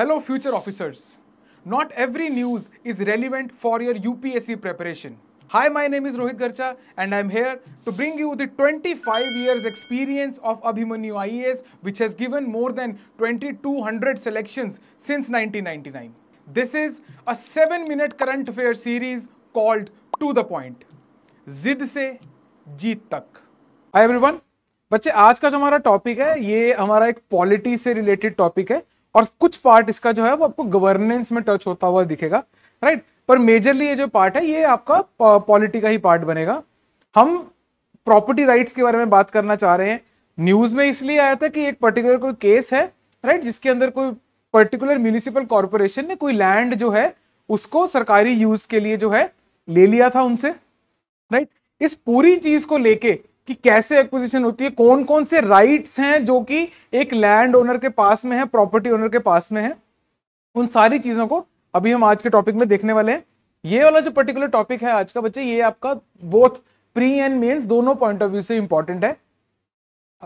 Hello future officers not every news is relevant for your C preparation hi my name is Rohit Garcha and I am here to bring you the twenty five years experience of Abhimanyu I S which has given more than twenty two hundred selection since nineteen ninety nine this is a seven minute current affair series called to the point जिद से जीत तक high every one बच्चे आज का जो हमारा topic है ये हमारा एक पॉलिटी से रिलेटेड टॉपिक है और कुछ पार्ट इसका जो है वो आपको गवर्नेंस में टच होता हुआ दिखेगा राइट पर मेजरली ये जो पार्ट है ये आपका पॉलिटी का ही पार्ट बनेगा हम प्रॉपर्टी राइट्स के बारे में बात करना चाह रहे हैं न्यूज में इसलिए आया था कि एक पर्टिकुलर कोई केस है राइट जिसके अंदर कोई पर्टिकुलर म्यूनिसिपल कॉरपोरेशन ने कोई लैंड जो है उसको सरकारी यूज के लिए जो है ले लिया था उनसे राइट इस पूरी चीज को लेके कि कैसे एक्विजिशन होती है कौन कौन से राइट्स हैं जो कि एक लैंड ओनर के पास में है प्रॉपर्टी ओनर के पास में है उन सारी चीज़ों को अभी हम आज के टॉपिक में देखने वाले हैं ये वाला जो पर्टिकुलर टॉपिक है आज का बच्चे ये आपका बोथ प्री एंड मेंस दोनों पॉइंट ऑफ व्यू से इंपॉर्टेंट है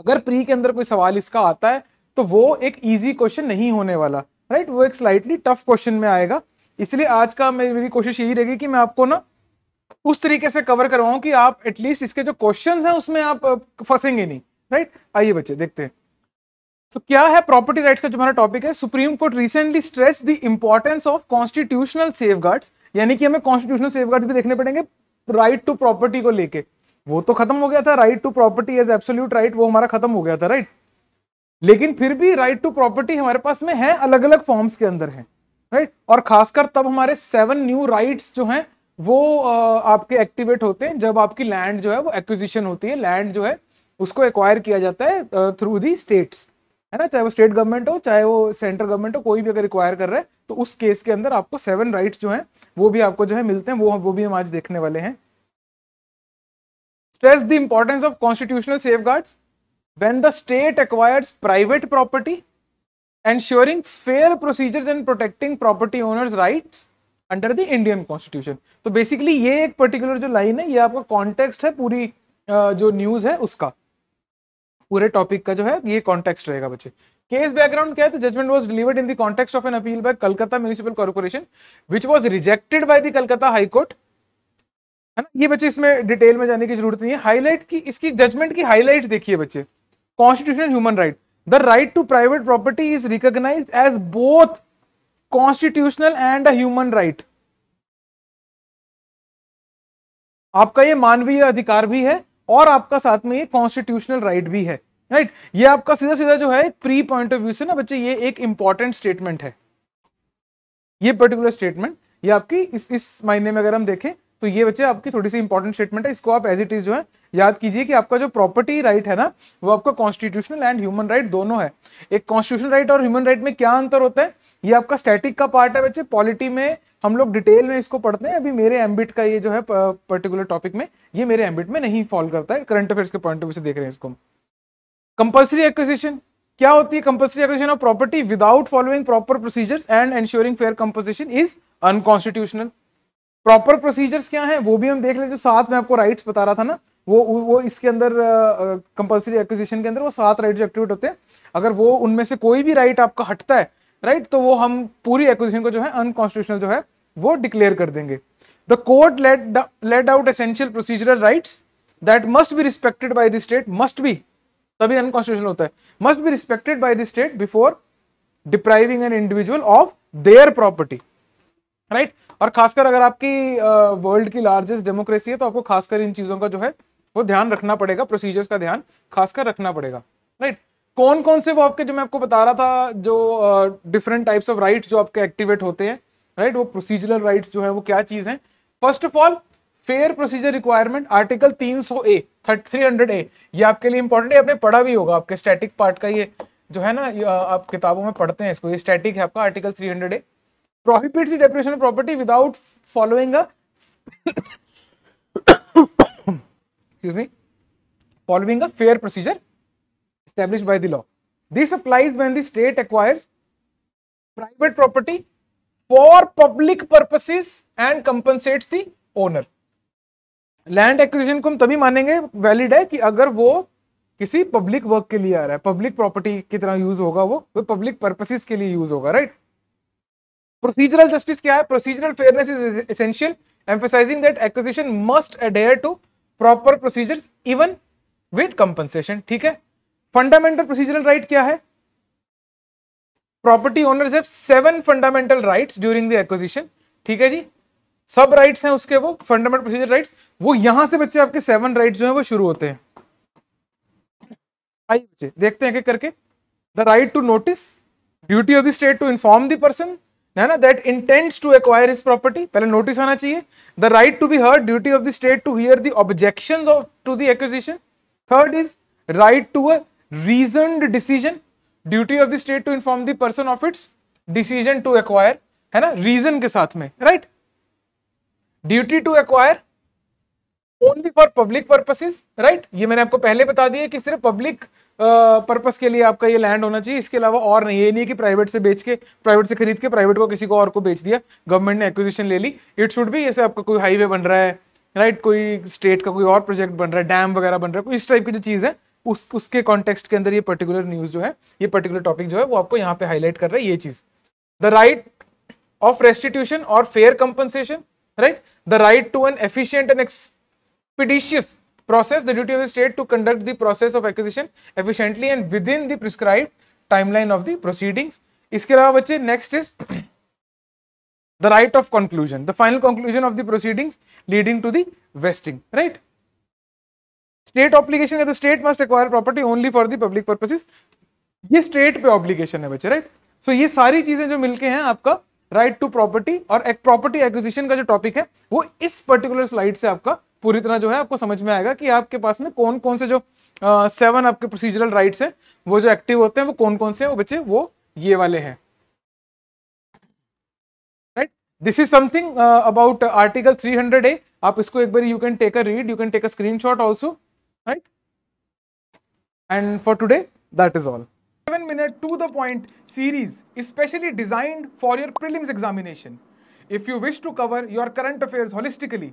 अगर प्री के अंदर कोई सवाल इसका आता है तो वो एक ईजी क्वेश्चन नहीं होने वाला राइट वो एक स्लाइटली टफ क्वेश्चन में आएगा इसलिए आज का मेरी कोशिश यही रहेगी कि मैं आपको ना उस तरीके से कवर करवाऊं कि आप एटलीस्ट इसके जो क्वेश्चन हैं उसमें आप फंसेंगे नहीं राइट आइए बच्चे देखते हैं तो so, क्या है प्रॉपर्टी राइट्स का जो हमारा टॉपिक है supreme court recently stress the importance of constitutional safe यानी कि हमें कॉन्स्टिट्यूशनल सेफ भी देखने पड़ेंगे राइट टू प्रॉपर्टी को लेके वो तो खत्म हो गया था right to property as absolute right वो हमारा खत्म हो गया था राइट right? लेकिन फिर भी राइट टू प्रॉपर्टी हमारे पास में है अलग अलग फॉर्म्स के अंदर है राइट right? और खासकर तब हमारे सेवन न्यू राइट्स जो हैं वो आपके एक्टिवेट होते हैं जब आपकी लैंड जो है वो एक्विजिशन होती है लैंड जो है उसको एक्वायर किया जाता है थ्रू दी स्टेट्स है ना चाहे वो स्टेट गवर्नमेंट हो चाहे वो सेंट्रल गवर्नमेंट हो कोई भी अगर रिक्वायर कर रहा है तो उस केस के अंदर आपको सेवन राइट्स जो हैं वो भी आपको जो है मिलते हैं वो वो भी हम आज देखने वाले हैं stress the importance of constitutional safeguards when the state acquires private property ensuring fair procedures and protecting property owners rights under the Indian constitution तो बेसिकली ये एक पर्टिकुलर जो लाइन है ये आपका कॉन्टेक्स्ट है पूरी जो न्यूज है उसका पूरे टॉपिक का जो है ये कॉन्टेक्स्ट रहेगा बच्चे केस बैकग्राउंड क्या है तो judgement was delivered in the context of an appeal by Calcutta municipal corporation which was rejected by the Calcutta high court है ना ये बच्चे इसमें डिटेल में जाने की जरूरत नहीं है हाईलाइट की इसकी जजमेंट की हाईलाइट देखिए बच्चे constitutional human right the right to private property is recognise as both constitutional and human right आपका ये मानवीय अधिकार भी है और आपका साथ में ये कॉन्स्टिट्यूशनल राइट भी है राइट right? ये आपका सीधा सीधा जो है प्री पॉइंट ऑफ व्यू से ना बच्चे ये एक इंपॉर्टेंट स्टेटमेंट है ये पर्टिकुलर स्टेटमेंट ये आपकी इस इस मायने में अगर हम देखें तो ये बच्चे आपकी थोड़ी सी इंपॉर्टेंट स्टेटमेंट है इसको आप एज इट इज जो है याद कीजिए कि आपका जो प्रॉपर्टी राइट right है ना वो आपका कॉन्स्टिट्यूशनल एंड ह्यूमन राइट दोनों है एक कॉन्स्टिट्यूशनल राइट और ह्यूमन राइट right में क्या अंतर होता है ये आपका स्टैटिक का पार्ट है बच्चे पॉलिटी में हम लोग डिटेल में इसको पढ़ते हैं अभी मेरे एम्बिट का ये जो है पर्टिकुलर टॉपिक में ये मेरे एम्बिट में नहीं फॉल करता है करंट अफेयर के पॉइंट ऑफ व्यू से देख रहे हैं इसको कंपल्सरी एक्विजिशन क्या होती है compulsory acquisition of property without following proper procedures and ensuring fair composition is unconstitutional proper procedures क्या है वो भी हम देख लें जो साथ में आपको राइट्स बता रहा था ना वो वो इसके अंदर कंपलसरी एक्विजिशन के अंदर वो सात राइट्स एक्टिवेट होते हैं अगर वो उनमें से कोई भी राइट आपका हटता है राइट तो वो हम पूरी एक्विजिशन को जो है अनकॉन्स्टिट्यूशनल जो है वो डिक्लेयर कर देंगे the court let let out essential procedural right that must be respected by the state must be तभी अनकॉन्स्टिट्यूशनल होता है must be respected by the state before depriving an individual of their property right और खासकर अगर आपकी world की largest democracy है तो आपको खासकर इन चीजों का जो है वो ध्यान रखना पड़ेगा प्रोसीजर्स का ध्यान खासकर रखना पड़ेगा राइट कौन कौन से वो आपके जो मैं आपको बता रहा था जो डिफरेंट टाइप्स ऑफ राइट्स जो आपके एक्टिवेट होते हैं राइट वो प्रोसीजरल राइट्स जो है वो क्या चीज है first of all fair procedure requirement article 300 A three hundred A ये आपके लिए इंपॉर्टेंट है आपने पढ़ा भी होगा आपके स्टैटिक पार्ट का ये जो है ना आप किताबों में पढ़ते हैं इसको ये स्टैटिक है आपका article three hundred A prohibits deprivation property without following excuse me following a fair procedure establish by the law this applies when the state acquires private property for public purposes and compensates the owner land acquisition को हम तभी मानेंगे valid है कि अगर वो किसी public work के लिए आ रहा है पब्लिक प्रॉपर्टी की तरह यूज होगा वो वो पब्लिक पर्पसेस के लिए यूज होगा राइट प्रोसीजरल जस्टिस क्या है procedural fairness is essential emphasising that acquisition must adhere to proper procedure even with compensation ठीक है फंडामेंटल प्रोसीजरल राइट क्या है property owners have seven fundamental rights during the acquisition ठीक है जी सब राइट्स हैं उसके वो फंडामेंटल प्रोसीजर राइट्स वो यहां से बच्चे आपके सेवन राइट्स जो है वो शुरू होते हैं आइए बच्चे देखते हैं एक करके the right to notice duty of the state to inform the person है ना that intends to acquire his property पहले नोटिस आना चाहिए the right to be heard duty of the state to hear the objection of to the acquisition third is right to a reason decision duty of the state to inform the person of its decision to acquire है ना reason के साथ में right duty to acquire only for public purposes right ये मैंने आपको पहले बता दिया कि सिर्फ पब्लिक पर्पज के लिए आपका ये लैंड होना चाहिए इसके अलावा और नहीं ये नहीं कि प्राइवेट से बेच के प्राइवेट से खरीद के प्राइवेट को किसी को और को बेच दिया गवर्नमेंट ने एक्विजिशन ले ली इट शुड भी जैसे आपका कोई हाईवे बन रहा है राइट कोई स्टेट का कोई और प्रोजेक्ट बन रहा है डैम वगैरह बन रहा है कोई इस टाइप की जो चीज़ है उस उसके कॉन्टेक्स्ट के अंदर ये पर्टिकुलर न्यूज़ जो है ये पर्टिकुलर टॉपिक जो है वो आपको यहाँ पे हाईलाइट कर रहा है ये चीज़ द राइट ऑफ रेस्टिट्यूशन और fair compensation right the right to an efficient and expeditious process the duty of the state to conduct the process of acquisition efficiently and within the prescribed timeline of the proceedings इसके अलावा बच्चे next is the right of conclusion the final conclusion of the proceedings leading to the vesting right state obligation है the state must acquire property only for the public purposes ये state पे obligation है बच्चे right so ये सारी चीजें जो मिलके हैं आपका राइट टू प्रॉपर्टी और प्रॉपर्टी एक्विजिशन का जो टॉपिक है वो इस पर्टिकुलर स्लाइड से आपका पूरी तरह जो है आपको समझ में आएगा कि आपके पास में कौन कौन से जो सेवन आपके प्रोसीजरल राइट्स हैं वो जो एक्टिव होते हैं वो कौन कौन से हैं वो बच्चे वो ये वाले हैं right this is something about article 300 A आप इसको एक बार you can take a read you can take a screenshot also right and for today that is all seven minute to the point series specially designed for your prelims examination if you wish to cover your current affair holistically